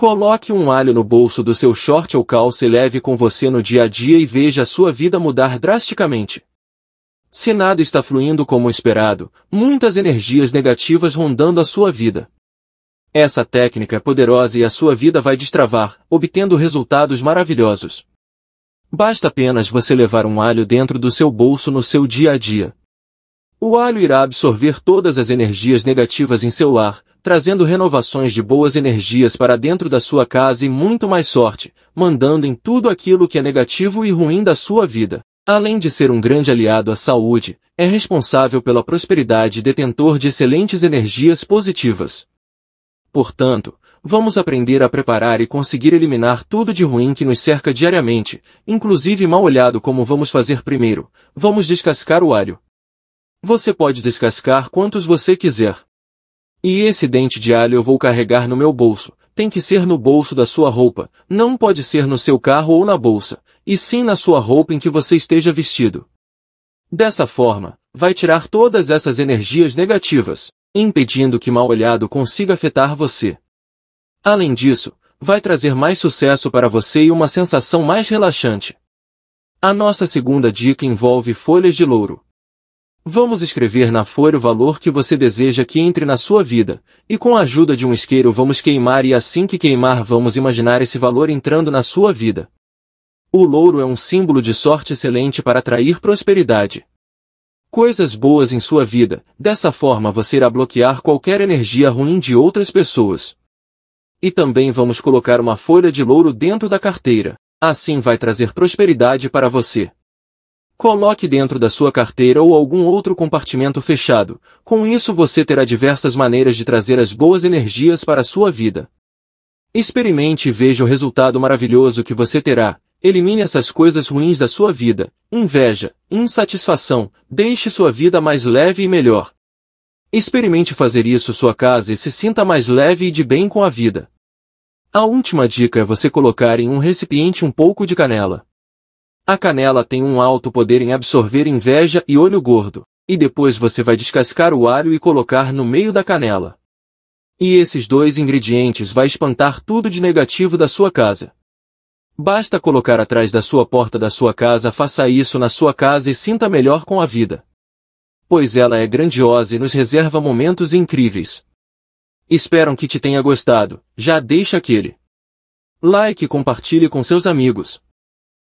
Coloque um alho no bolso do seu short ou calça e leve com você no dia a dia e veja a sua vida mudar drasticamente. Se nada está fluindo como esperado, muitas energias negativas rondando a sua vida. Essa técnica é poderosa e a sua vida vai destravar, obtendo resultados maravilhosos. Basta apenas você levar um alho dentro do seu bolso no seu dia a dia. O alho irá absorver todas as energias negativas em seu ar, trazendo renovações de boas energias para dentro da sua casa e muito mais sorte, mandando em tudo aquilo que é negativo e ruim da sua vida. Além de ser um grande aliado à saúde, é responsável pela prosperidade e detentor de excelentes energias positivas. Portanto, vamos aprender a preparar e conseguir eliminar tudo de ruim que nos cerca diariamente, inclusive mal-olhado como vamos fazer primeiro. Vamos descascar o alho. Você pode descascar quantos você quiser. E esse dente de alho eu vou carregar no meu bolso. Tem que ser no bolso da sua roupa, não pode ser no seu carro ou na bolsa, e sim na sua roupa em que você esteja vestido. Dessa forma, vai tirar todas essas energias negativas, impedindo que mal-olhado consiga afetar você. Além disso, vai trazer mais sucesso para você e uma sensação mais relaxante. A nossa segunda dica envolve folhas de louro. Vamos escrever na folha o valor que você deseja que entre na sua vida, e com a ajuda de um isqueiro vamos queimar e assim que queimar vamos imaginar esse valor entrando na sua vida. O louro é um símbolo de sorte excelente para atrair prosperidade. Coisas boas em sua vida, dessa forma você irá bloquear qualquer energia ruim de outras pessoas. E também vamos colocar uma folha de louro dentro da carteira. Assim vai trazer prosperidade para você. Coloque dentro da sua carteira ou algum outro compartimento fechado. Com isso você terá diversas maneiras de trazer as boas energias para a sua vida. Experimente e veja o resultado maravilhoso que você terá. Elimine essas coisas ruins da sua vida. Inveja, insatisfação, deixe sua vida mais leve e melhor. Experimente fazer isso sua casa e se sinta mais leve e de bem com a vida. A última dica é você colocar em um recipiente um pouco de canela. A canela tem um alto poder em absorver inveja e olho gordo, e depois você vai descascar o alho e colocar no meio da canela. E esses dois ingredientes vai espantar tudo de negativo da sua casa. Basta colocar atrás da sua porta da sua casa, faça isso na sua casa e sinta melhor com a vida. Pois ela é grandiosa e nos reserva momentos incríveis. Espero que te tenha gostado, já deixa aquele like e compartilhe com seus amigos.